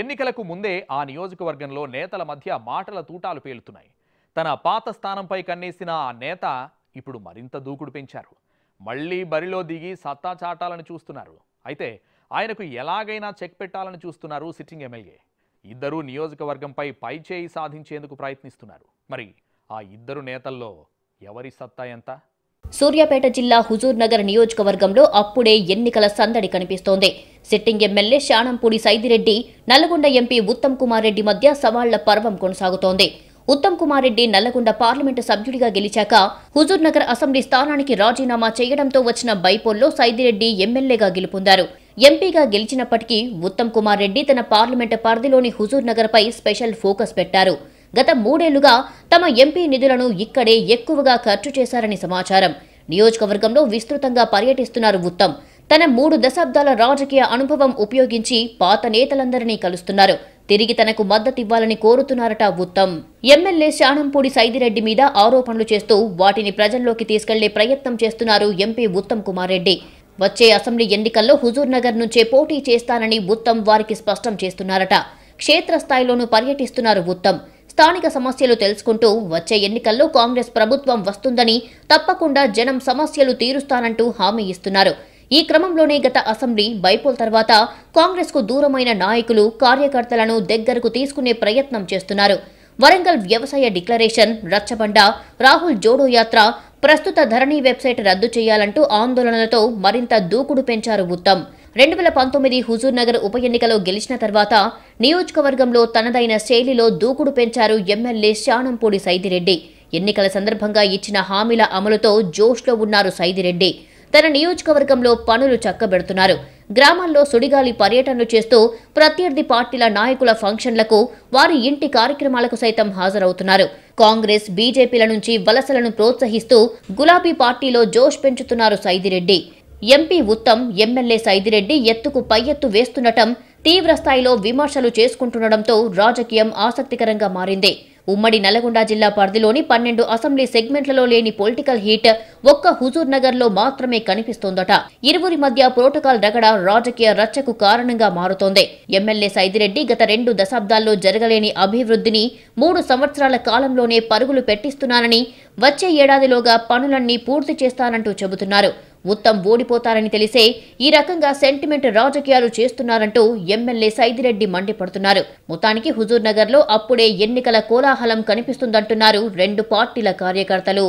ఎన్నికలకు ముందే ఆ నియోజకవర్గంలో నేతల మధ్య మాటల తూటాలు పేలుతున్నాయి తన పాత స్థానంపై కన్నేసిన ఆ నేత ఇప్పుడు మరింత దూకుడు పెంచారు మళ్లీ బరిలో దిగి సత్తా చాటాలని చూస్తున్నారు అయితే ఆయనకు ఎలాగైనా చెక్ పెట్టాలని చూస్తున్నారు సిట్టింగ్ ఎమ్మెల్యే ఇద్దరు నియోజకవర్గంపై పైచేయి సాధించేందుకు ప్రయత్నిస్తున్నారు మరి ఆ ఇద్దరు నేతల్లో ఎవరి సత్తా ఎంత సూర్యాపేట జిల్లా హుజూర్ నగర్ నియోజకవర్గంలో అప్పుడే ఎన్నికల సందడి కనిపిస్తోంది sitting MLA Shanampudi Saidireddy Nalgonda MP Uttam Kumar Reddy మధ్య సవాళ్ల పర్వం కొనసాగుతోంది ఉత్తమ్ కుమార్ రెడ్డి నల్లగొండ పార్లమెంటు సభ్యుడిగా గెలిచాక హుజూర్నగర్ అసెంబ్లీ స్థానానికి రాజీనామా చేయడంతో వచ్చిన బైపోల్లో సైదిరెడ్డి ఎమ్మెల్యేగా గెలుపొందారు ఎంపీగా గెలిచినప్పటికీ ఉత్తమ్ కుమార్ రెడ్డి తన పార్లమెంటు పరిధిలోని హుజూర్నగర్పై స్పెషల్ ఫోకస్ పెట్టారు గత మూడేళ్లుగా తమ ఎంపీ నిధులను ఇక్కడే ఎక్కువగా ఖర్చు చేశారని సమాచారం నియోజకవర్గంలో విస్తృతంగా పర్యటిస్తున్నారు ఉత్తమ్ తన మూడు దశాబ్దాల రాజకీయ అనుభవం ఉపయోగించి పాత నేతలందరినీ కలుస్తున్నారు తిరిగి తనకు మద్దతివ్వాలని కోరుతున్నారట ఉత్తమ్ ఎమ్మెల్యే శానంపూడి సైదిరెడ్డి మీద ఆరోపణలు చేస్తూ వాటిని ప్రజల్లోకి తీసుకెళ్లే ప్రయత్నం చేస్తున్నారు ఎంపీ ఉత్తమ్ కుమార్ రెడ్డి వచ్చే అసెంబ్లీ ఎన్నికల్లో హుజూర్ నగర్ నుంచే పోటీ చేస్తానని ఉత్తమ్ వారికి స్పష్టం చేస్తున్నారట క్షేత్రస్థాయిలోనూ పర్యటిస్తున్నారు ఉత్తమ్ స్థానిక సమస్యలు తెలుసుకుంటూ వచ్చే ఎన్నికల్లో కాంగ్రెస్ ప్రభుత్వం వస్తుందని తప్పకుండా జనం సమస్యలు తీరుస్తానంటూ హామీ ఇస్తున్నారు ఈ క్రమంలోనే గత అసెంబ్లీ బైపోల్ తర్వాత కాంగ్రెస్కు దూరమైన నాయకులు కార్యకర్తలను దగ్గరకు తీసుకునే ప్రయత్నం చేస్తున్నారు వరంగల్ వ్యవసాయ డిక్లరేషన్ రచ్చబండ రాహుల్ జోడో యాత్ర ప్రస్తుత ధరణి వెబ్సైట్ రద్దు చేయాలంటూ ఆందోళనలతో మరింత దూకుడు పెంచారు ఉత్తమ్ రెండు వేల పంతొమ్మిది హుజూర్ నగర్ ఉప ఎన్నికలో గెలిచిన తర్వాత నియోజకవర్గంలో తనదైన శైలిలో దూకుడు పెంచారు ఎమ్మెల్యే శానంపూడి సైదిరెడ్డి ఎన్నికల సందర్భంగా ఇచ్చిన హామీల అమలుతో జోష్లో ఉన్నారు సైదిరెడ్డి తన నియోజకవర్గంలో పనులు చక్కబెడుతున్నారు గ్రామాల్లో సుడిగాలి పర్యటనలు చేస్తూ ప్రత్యర్థి పార్టీల నాయకుల ఫంక్షన్లకు వారి ఇంటి కార్యక్రమాలకు సైతం హాజరవుతున్నారు కాంగ్రెస్ బీజేపీల నుంచి వలసలను ప్రోత్సహిస్తూ గులాబీ పార్టీలో జోష్ పెంచుతున్నారు సైదిరెడ్డి ఎంపీ ఉత్తమ్ ఎమ్మెల్యే సైదిరెడ్డి ఎత్తుకు పై ఎత్తు వేస్తుండటం తీవ్ర స్థాయిలో విమర్శలు చేసుకుంటుండటంతో రాజకీయం ఆసక్తికరంగా మారింది ఉమ్మడి నల్గొండ జిల్లా పరిధిలోని పన్నెండు అసెంబ్లీ సెగ్మెంట్లలో లేని పొలిటికల్ హీట్ ఒక్క హుజూర్ నగర్ లో మాత్రమే కనిపిస్తోందట ఇరువురి మధ్య ప్రోటోకాల్ రగడ రాజకీయ రచ్చకు కారణంగా మారుతోంది ఎమ్మెల్యే సైదిరెడ్డి గత రెండు దశాబ్దాల్లో జరగలేని అభివృద్ధిని మూడు సంవత్సరాల కాలంలోనే పరుగులు పెట్టిస్తున్నానని వచ్చే ఏడాదిలోగా పనులన్నీ పూర్తి చేస్తానంటూ చెబుతున్నారు ఉత్తమ్ ఓడిపోతారని తెలిసే ఈ రకంగా సెంటిమెంట్ రాజకీయాలు చేస్తున్నారంటూ ఎమ్మెల్యే సైదిరెడ్డి మండిపడుతున్నారు మొత్తానికి హుజూర్నగర్లో అప్పుడే ఎన్నికల కోలాహలం కనిపిస్తుందంటున్నారు రెండు పార్టీల కార్యకర్తలు